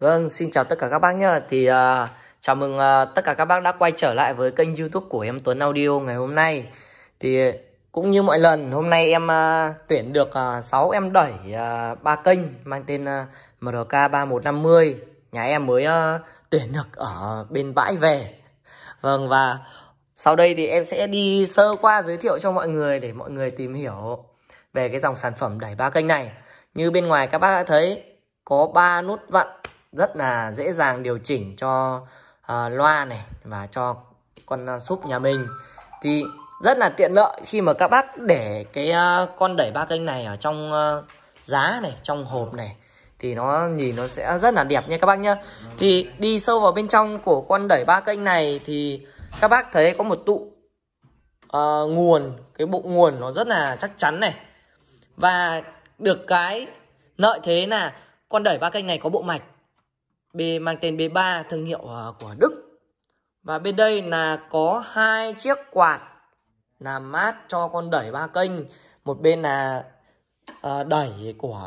Vâng, xin chào tất cả các bác nhá. Thì uh, chào mừng uh, tất cả các bác đã quay trở lại với kênh YouTube của em Tuấn Audio ngày hôm nay. Thì cũng như mọi lần, hôm nay em uh, tuyển được uh, 6 em đẩy uh, kênh mang tên uh, MRK3150. Nhà em mới uh, tuyển được ở bên bãi về. Vâng và sau đây thì em sẽ đi sơ qua giới thiệu cho mọi người để mọi người tìm hiểu về cái dòng sản phẩm đẩy ba kênh này. Như bên ngoài các bác đã thấy có ba nút vặn rất là dễ dàng điều chỉnh cho uh, loa này và cho con ờ, súp nhà mình thì rất là tiện lợi khi mà các bác để cái uh, con đẩy ba kênh này ở trong uh, giá này trong hộp này thì nó nhìn nó sẽ rất là đẹp nha các bác nhá thì đi sâu vào bên trong của con đẩy ba kênh này thì các bác thấy có một tụ uh, nguồn cái bộ nguồn nó rất là chắc chắn này và được cái lợi thế là con đẩy ba kênh này có bộ mạch B mang tên B3 thương hiệu ờ, của Đức. Và bên đây là có hai chiếc quạt làm mát cho con đẩy ba kênh, một bên là ờ, đẩy của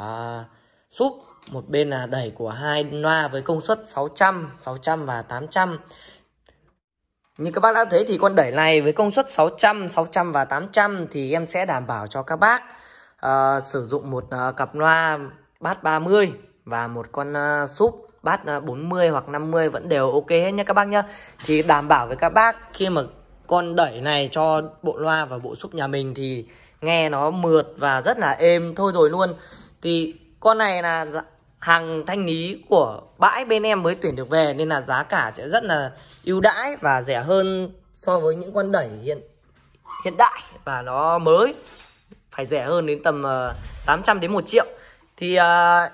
súp, một bên là đẩy của hai loa với công suất 600, 600 và 800. Như các bác đã thấy thì con đẩy này với công suất 600, 600 và 800 thì em sẽ đảm bảo cho các bác uh, sử dụng một uh, cặp loa bát 30 và một con uh, súp bát uh, ờ, 40 hoặc 50 vẫn đều ok hết nhé các bác nhá thì đảm bảo với các bác khi mà con đẩy này cho bộ loa và bộ súp nhà mình thì nghe nó mượt và rất là êm thôi rồi luôn thì con này là dạ, hàng thanh lý của bãi bên em mới tuyển được về nên là giá cả sẽ rất là ưu đãi và rẻ hơn so với những con đẩy hiện hiện đại và nó mới phải rẻ hơn đến tầm 800 ờ, đến 1 triệu thì uh,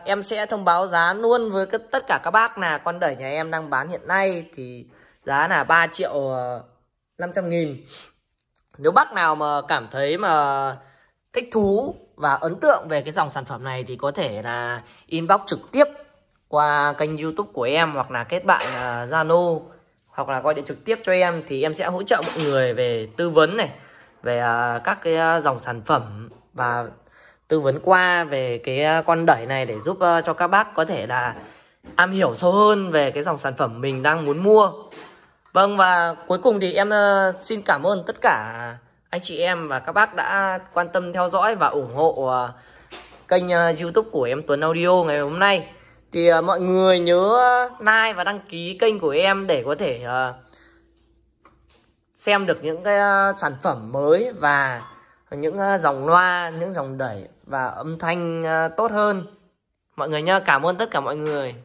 em sẽ thông báo giá luôn với tất cả các bác là con đẩy nhà em đang bán hiện nay thì giá là 3 triệu uh, ờ, 500 nghìn nếu bác nào mà cảm thấy mà thích thú và ấn tượng về cái dòng sản phẩm này thì có thể là inbox trực tiếp qua kênh youtube của em hoặc là kết bạn uh, Zalo hoặc là gọi điện trực tiếp cho em thì em sẽ hỗ trợ mọi người về tư vấn này về uh, các cái uh, dòng sản phẩm và tư vấn qua về cái à, con đẩy này để giúp à, cho các bác có thể là am hiểu sâu hơn về cái dòng sản phẩm mình đang muốn mua. Vâng và cuối cùng thì em à, xin cảm ơn tất cả anh chị em và các bác đã quan tâm theo dõi và ủng hộ kênh YouTube của em Tuấn Audio ngày hôm nay. Thì mọi người nhớ like và đăng ký kênh của em để có thể xem được những cái sản phẩm mới và những ờ, dòng loa những dòng đẩy và âm thanh ờ, tốt hơn mọi người nhá cảm ơn tất cả mọi người